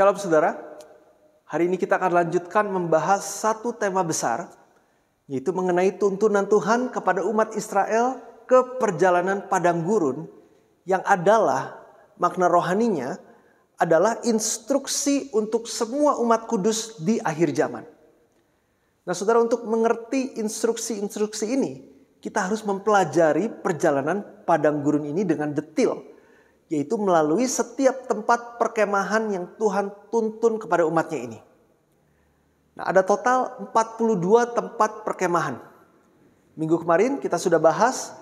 Shalom saudara. Hari ini kita akan lanjutkan membahas satu tema besar yaitu mengenai tuntunan Tuhan kepada umat Israel ke perjalanan padang gurun yang adalah makna rohaninya adalah instruksi untuk semua umat kudus di akhir zaman. Nah, Saudara untuk mengerti instruksi-instruksi ini, kita harus mempelajari perjalanan padang gurun ini dengan detail yaitu melalui setiap tempat perkemahan yang Tuhan tuntun kepada umatnya ini. Nah, ada total 42 tempat perkemahan. Minggu kemarin kita sudah bahas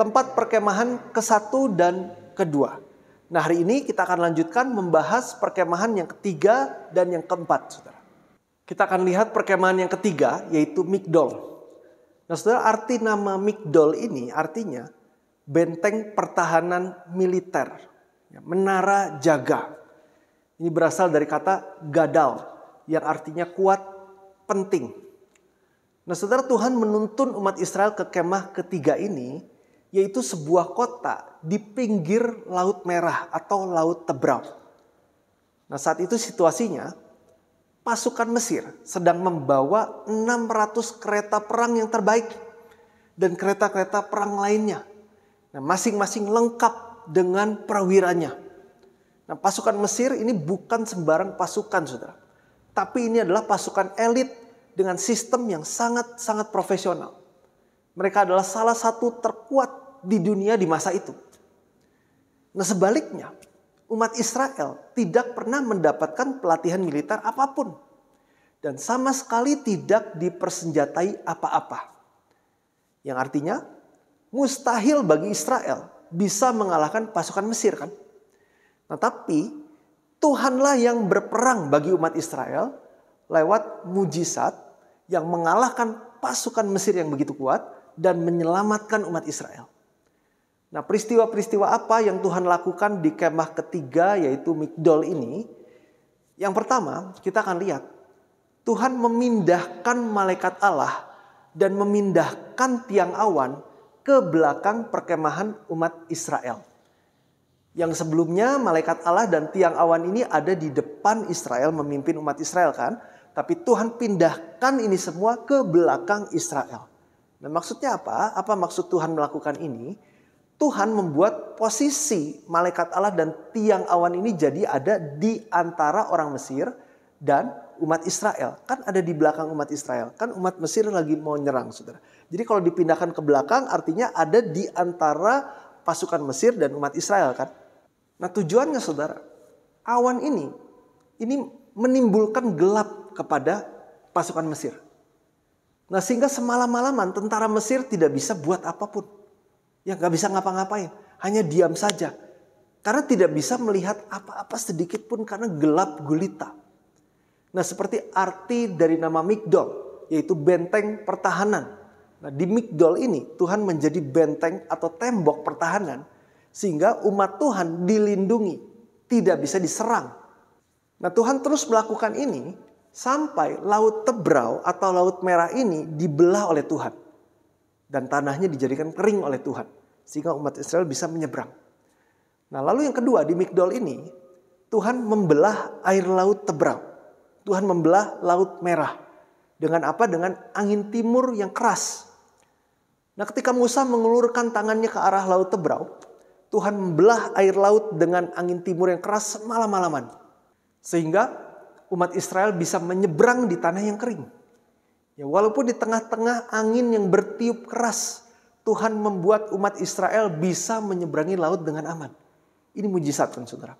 tempat perkemahan ke-1 dan kedua. Nah, hari ini kita akan lanjutkan membahas perkemahan yang ketiga dan yang keempat, Saudara. Kita akan lihat perkemahan yang ketiga yaitu Migdol. Nah, Saudara, arti nama Migdol ini artinya benteng pertahanan militer, ya, menara jaga. Ini berasal dari kata gadal yang artinya kuat, penting. Nah saudara Tuhan menuntun umat Israel ke kemah ketiga ini yaitu sebuah kota di pinggir Laut Merah atau Laut Tebrau. Nah saat itu situasinya pasukan Mesir sedang membawa 600 kereta perang yang terbaik dan kereta-kereta perang lainnya Nah, masing-masing lengkap dengan perwiranya. Nah, pasukan Mesir ini bukan sembarang pasukan, saudara. Tapi ini adalah pasukan elit dengan sistem yang sangat-sangat profesional. Mereka adalah salah satu terkuat di dunia di masa itu. Nah, sebaliknya, umat Israel tidak pernah mendapatkan pelatihan militer apapun dan sama sekali tidak dipersenjatai apa-apa. Yang artinya, mustahil bagi Israel bisa mengalahkan pasukan Mesir kan. Nah tapi Tuhanlah yang berperang bagi umat Israel lewat mujizat yang mengalahkan pasukan Mesir yang begitu kuat dan menyelamatkan umat Israel. Nah peristiwa-peristiwa apa yang Tuhan lakukan di kemah ketiga yaitu Migdol ini? Yang pertama kita akan lihat Tuhan memindahkan malaikat Allah dan memindahkan tiang awan ke belakang perkemahan umat Israel. Yang sebelumnya malaikat Allah dan tiang awan ini ada di depan Israel memimpin umat Israel kan. Tapi Tuhan pindahkan ini semua ke belakang Israel. dan maksudnya apa? Apa maksud Tuhan melakukan ini? Tuhan membuat posisi malaikat Allah dan tiang awan ini jadi ada di antara orang Mesir dan umat Israel. Kan ada di belakang umat Israel. Kan umat Mesir lagi mau nyerang, saudara. Jadi kalau dipindahkan ke belakang artinya ada di antara pasukan Mesir dan umat Israel kan. Nah tujuannya saudara, awan ini, ini menimbulkan gelap kepada pasukan Mesir. Nah sehingga semalam-malaman tentara Mesir tidak bisa buat apapun. Ya nggak bisa ngapa-ngapain, hanya diam saja. Karena tidak bisa melihat apa-apa sedikit pun karena gelap gulita. Nah seperti arti dari nama Migdol, yaitu benteng pertahanan. Nah di Migdol ini Tuhan menjadi benteng atau tembok pertahanan sehingga umat Tuhan dilindungi, tidak bisa diserang. Nah Tuhan terus melakukan ini sampai Laut Tebrau atau Laut Merah ini dibelah oleh Tuhan. Dan tanahnya dijadikan kering oleh Tuhan. Sehingga umat Israel bisa menyeberang. Nah lalu yang kedua di Migdol ini, Tuhan membelah air Laut Tebrau Tuhan membelah Laut Merah. Dengan apa? Dengan angin timur yang keras. Nah ketika Musa mengulurkan tangannya ke arah Laut Tebrau, Tuhan membelah air laut dengan angin timur yang keras semalam-malaman. Sehingga umat Israel bisa menyeberang di tanah yang kering. Ya walaupun di tengah-tengah angin yang bertiup keras, Tuhan membuat umat Israel bisa menyeberangi laut dengan aman. Ini mujizat kan saudara.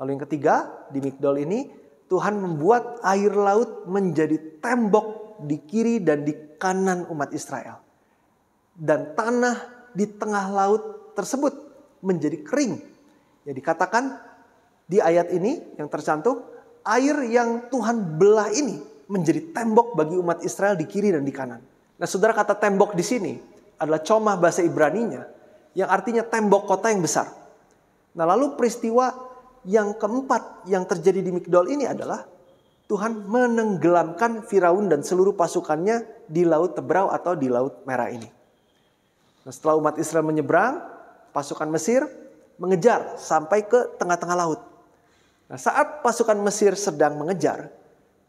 Lalu yang ketiga, di Migdol ini Tuhan membuat air laut menjadi tembok di kiri dan di kanan umat Israel. Dan tanah di tengah laut tersebut menjadi kering. Ya dikatakan di ayat ini yang tercantum, air yang Tuhan belah ini menjadi tembok bagi umat Israel di kiri dan di kanan. Nah saudara kata tembok di sini adalah comah bahasa Ibraninya yang artinya tembok kota yang besar. Nah lalu peristiwa yang keempat yang terjadi di Migdol ini adalah Tuhan menenggelamkan Firaun dan seluruh pasukannya di Laut Tebrau atau di Laut Merah ini. Nah, setelah umat Israel menyeberang, pasukan Mesir mengejar sampai ke tengah-tengah laut. Nah, saat pasukan Mesir sedang mengejar,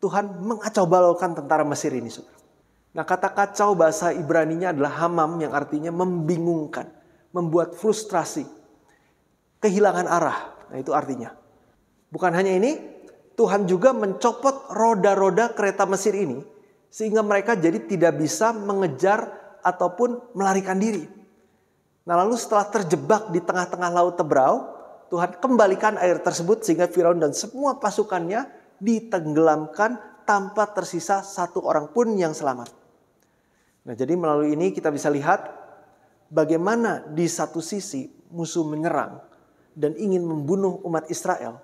Tuhan mengacau balaukan tentara Mesir ini. Nah kata kacau bahasa Ibrani-nya adalah hamam yang artinya membingungkan, membuat frustrasi, kehilangan arah. Nah itu artinya. Bukan hanya ini, Tuhan juga mencopot roda-roda kereta Mesir ini sehingga mereka jadi tidak bisa mengejar ataupun melarikan diri. Nah lalu setelah terjebak di tengah-tengah laut Tebrau, Tuhan kembalikan air tersebut sehingga Firaun dan semua pasukannya ditenggelamkan tanpa tersisa satu orang pun yang selamat. Nah jadi melalui ini kita bisa lihat bagaimana di satu sisi musuh menyerang, dan ingin membunuh umat Israel.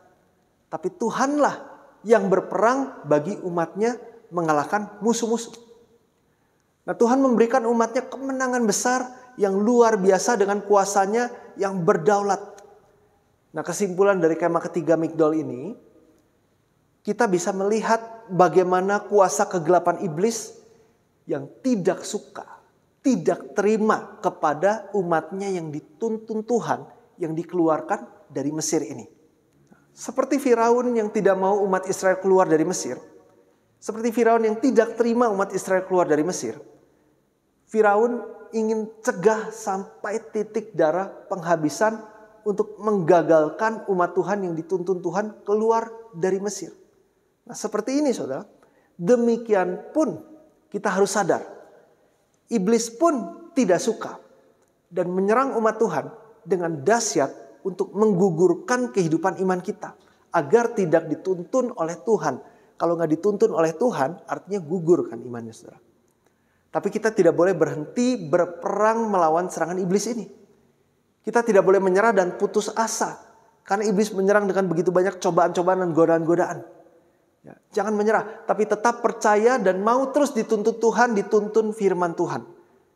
Tapi Tuhanlah yang berperang bagi umatnya mengalahkan musuh-musuh. Nah Tuhan memberikan umatnya kemenangan besar yang luar biasa dengan kuasanya yang berdaulat. Nah kesimpulan dari kemah ketiga Migdol ini, kita bisa melihat bagaimana kuasa kegelapan iblis yang tidak suka, tidak terima kepada umatnya yang dituntun Tuhan yang dikeluarkan dari Mesir ini. Seperti Firaun yang tidak mau umat Israel keluar dari Mesir, seperti Firaun yang tidak terima umat Israel keluar dari Mesir, Firaun ingin cegah sampai titik darah penghabisan untuk menggagalkan umat Tuhan yang dituntun Tuhan keluar dari Mesir. Nah, seperti ini Saudara. Demikian pun kita harus sadar. Iblis pun tidak suka dan menyerang umat Tuhan dengan dahsyat untuk menggugurkan kehidupan iman kita agar tidak dituntun oleh Tuhan. Kalau nggak dituntun oleh Tuhan, artinya gugurkan imannya saudara. Tapi kita tidak boleh berhenti berperang melawan serangan iblis ini. Kita tidak boleh menyerah dan putus asa. Karena iblis menyerang dengan begitu banyak cobaan-cobaan dan godaan-godaan. Ya, jangan menyerah, tapi tetap percaya dan mau terus dituntut Tuhan, dituntun firman Tuhan.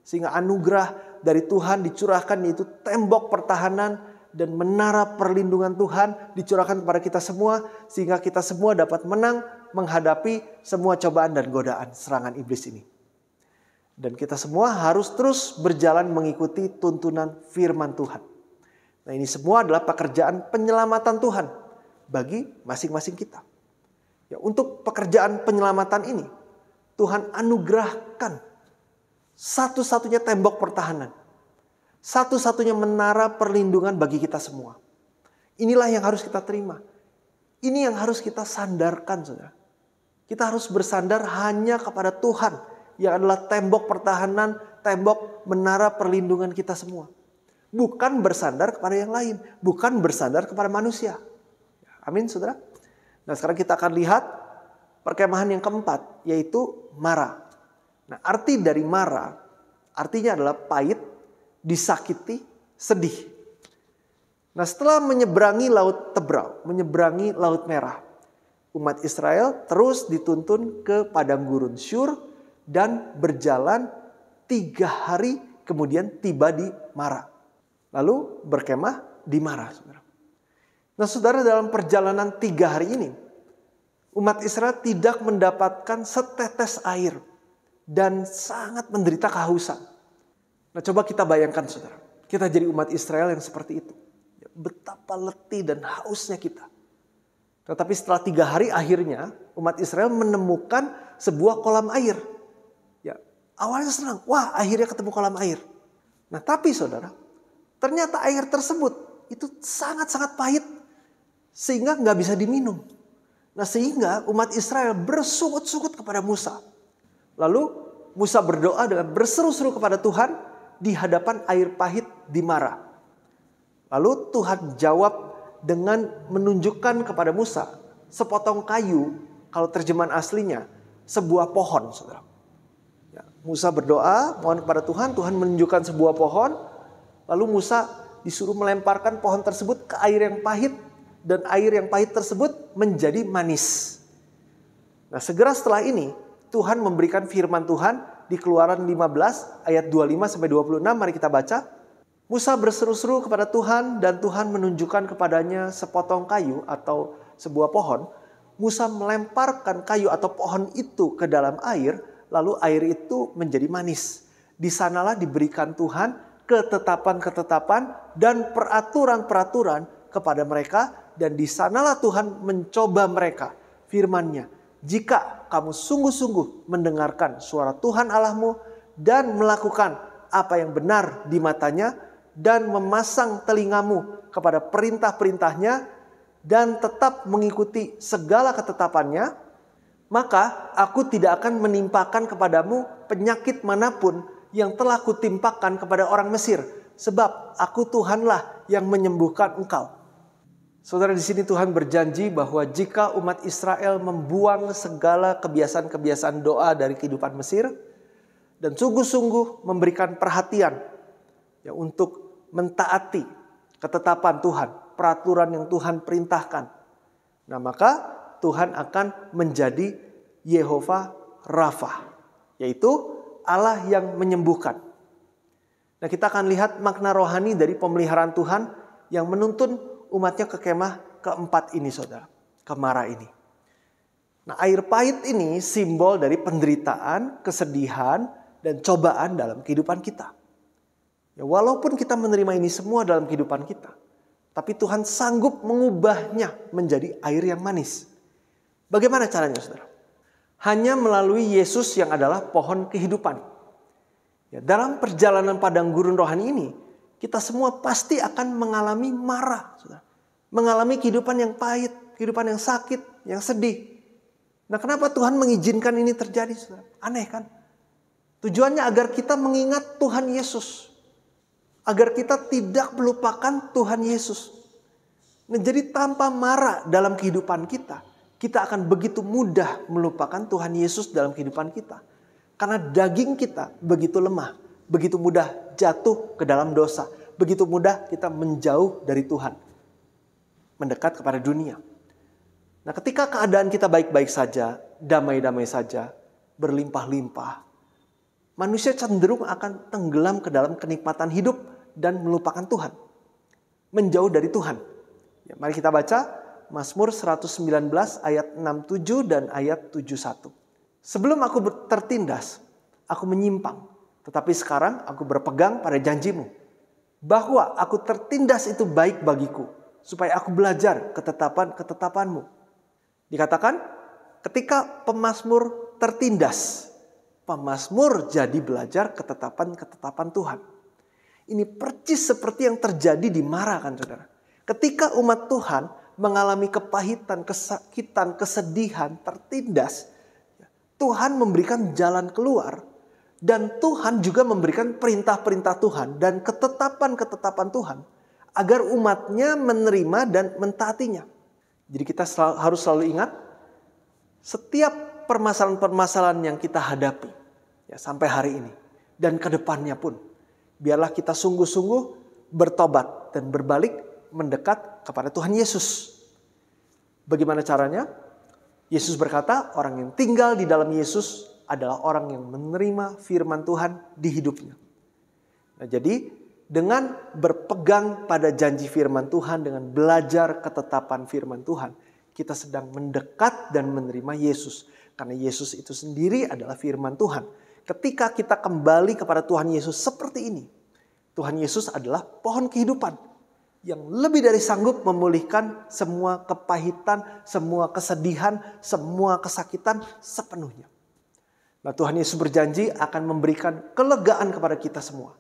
Sehingga anugerah dari Tuhan dicurahkan yaitu tembok pertahanan dan menara perlindungan Tuhan dicurahkan kepada kita semua sehingga kita semua dapat menang menghadapi semua cobaan dan godaan serangan iblis ini. Dan kita semua harus terus berjalan mengikuti tuntunan firman Tuhan. Nah ini semua adalah pekerjaan penyelamatan Tuhan bagi masing-masing kita. Ya, untuk pekerjaan penyelamatan ini, Tuhan anugerahkan satu-satunya tembok pertahanan, satu-satunya menara perlindungan bagi kita semua. Inilah yang harus kita terima. Ini yang harus kita sandarkan, saudara. Kita harus bersandar hanya kepada Tuhan yang adalah tembok pertahanan, tembok menara perlindungan kita semua. Bukan bersandar kepada yang lain, bukan bersandar kepada manusia. Amin, saudara. Nah, sekarang kita akan lihat perkemahan yang keempat, yaitu marah. Nah, arti dari Mara artinya adalah pahit, disakiti, sedih. Nah, setelah menyeberangi laut Tebrau, menyeberangi laut Merah, umat Israel terus dituntun ke padang gurun Syur dan berjalan tiga hari kemudian tiba di Mara. Lalu berkemah di Mara. Saudara. Nah saudara dalam perjalanan tiga hari ini umat Israel tidak mendapatkan setetes air dan sangat menderita kehausan. Nah coba kita bayangkan saudara, kita jadi umat Israel yang seperti itu. Ya, betapa letih dan hausnya kita. Tetapi setelah tiga hari akhirnya umat Israel menemukan sebuah kolam air. Ya, awalnya senang, wah akhirnya ketemu kolam air. Nah tapi saudara, ternyata air tersebut itu sangat-sangat pahit sehingga nggak bisa diminum. Nah sehingga umat Israel bersungut-sungut kepada Musa. Lalu Musa berdoa dengan berseru-seru kepada Tuhan di hadapan air pahit di Mara. Lalu Tuhan jawab dengan menunjukkan kepada Musa sepotong kayu kalau terjemahan aslinya sebuah pohon saudara. Ya, Musa berdoa mohon kepada Tuhan, Tuhan menunjukkan sebuah pohon. Lalu Musa disuruh melemparkan pohon tersebut ke air yang pahit dan air yang pahit tersebut menjadi manis. Nah segera setelah ini Tuhan memberikan firman Tuhan di Keluaran 15 ayat 25 sampai 26 mari kita baca. Musa berseru-seru kepada Tuhan dan Tuhan menunjukkan kepadanya sepotong kayu atau sebuah pohon. Musa melemparkan kayu atau pohon itu ke dalam air lalu air itu menjadi manis. Di sanalah diberikan Tuhan ketetapan-ketetapan dan peraturan-peraturan kepada mereka dan di sanalah Tuhan mencoba mereka firman-Nya jika kamu sungguh-sungguh mendengarkan suara Tuhan Allahmu dan melakukan apa yang benar di matanya dan memasang telingamu kepada perintah-perintahnya dan tetap mengikuti segala ketetapannya, maka aku tidak akan menimpakan kepadamu penyakit manapun yang telah kutimpakan kepada orang Mesir, sebab aku Tuhanlah yang menyembuhkan engkau. Saudara di sini Tuhan berjanji bahwa jika umat Israel membuang segala kebiasaan-kebiasaan doa dari kehidupan Mesir dan sungguh-sungguh memberikan perhatian ya untuk mentaati ketetapan Tuhan, peraturan yang Tuhan perintahkan. Nah, maka Tuhan akan menjadi Yehova Rafa, yaitu Allah yang menyembuhkan. Nah, kita akan lihat makna rohani dari pemeliharaan Tuhan yang menuntun umatnya ke kemah keempat ini saudara. Kemara ini. Nah air pahit ini simbol dari penderitaan, kesedihan, dan cobaan dalam kehidupan kita. Ya, walaupun kita menerima ini semua dalam kehidupan kita. Tapi Tuhan sanggup mengubahnya menjadi air yang manis. Bagaimana caranya saudara? Hanya melalui Yesus yang adalah pohon kehidupan. Ya, dalam perjalanan padang gurun rohani ini, kita semua pasti akan mengalami marah, saudara. mengalami kehidupan yang pahit, kehidupan yang sakit, yang sedih. Nah, kenapa Tuhan mengizinkan ini terjadi? Saudara? Aneh kan? Tujuannya agar kita mengingat Tuhan Yesus, agar kita tidak melupakan Tuhan Yesus. Nah, jadi tanpa marah dalam kehidupan kita, kita akan begitu mudah melupakan Tuhan Yesus dalam kehidupan kita. Karena daging kita begitu lemah begitu mudah jatuh ke dalam dosa, begitu mudah kita menjauh dari Tuhan, mendekat kepada dunia. Nah, ketika keadaan kita baik-baik saja, damai-damai saja, berlimpah-limpah, manusia cenderung akan tenggelam ke dalam kenikmatan hidup dan melupakan Tuhan, menjauh dari Tuhan. Ya, mari kita baca Mazmur 119 ayat 67 dan ayat 71. Sebelum aku tertindas, aku menyimpang. Tetapi sekarang aku berpegang pada janjimu. Bahwa aku tertindas itu baik bagiku. Supaya aku belajar ketetapan-ketetapanmu. Dikatakan ketika pemazmur tertindas. Pemazmur jadi belajar ketetapan-ketetapan Tuhan. Ini percis seperti yang terjadi di Mara kan saudara. Ketika umat Tuhan mengalami kepahitan, kesakitan, kesedihan, tertindas. Tuhan memberikan jalan keluar dan Tuhan juga memberikan perintah-perintah Tuhan dan ketetapan-ketetapan Tuhan agar umatnya menerima dan mentaatinya. Jadi kita selalu, harus selalu ingat setiap permasalahan-permasalahan yang kita hadapi ya sampai hari ini dan ke depannya pun biarlah kita sungguh-sungguh bertobat dan berbalik mendekat kepada Tuhan Yesus. Bagaimana caranya? Yesus berkata, orang yang tinggal di dalam Yesus adalah orang yang menerima firman Tuhan di hidupnya. Nah, jadi dengan berpegang pada janji firman Tuhan, dengan belajar ketetapan firman Tuhan, kita sedang mendekat dan menerima Yesus. Karena Yesus itu sendiri adalah firman Tuhan. Ketika kita kembali kepada Tuhan Yesus seperti ini, Tuhan Yesus adalah pohon kehidupan yang lebih dari sanggup memulihkan semua kepahitan, semua kesedihan, semua kesakitan sepenuhnya. Nah Tuhan Yesus berjanji akan memberikan kelegaan kepada kita semua.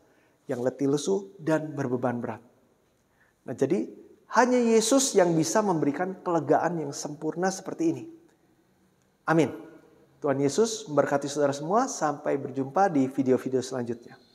Yang letih lesu dan berbeban berat. Nah jadi hanya Yesus yang bisa memberikan kelegaan yang sempurna seperti ini. Amin. Tuhan Yesus memberkati saudara semua. Sampai berjumpa di video-video selanjutnya.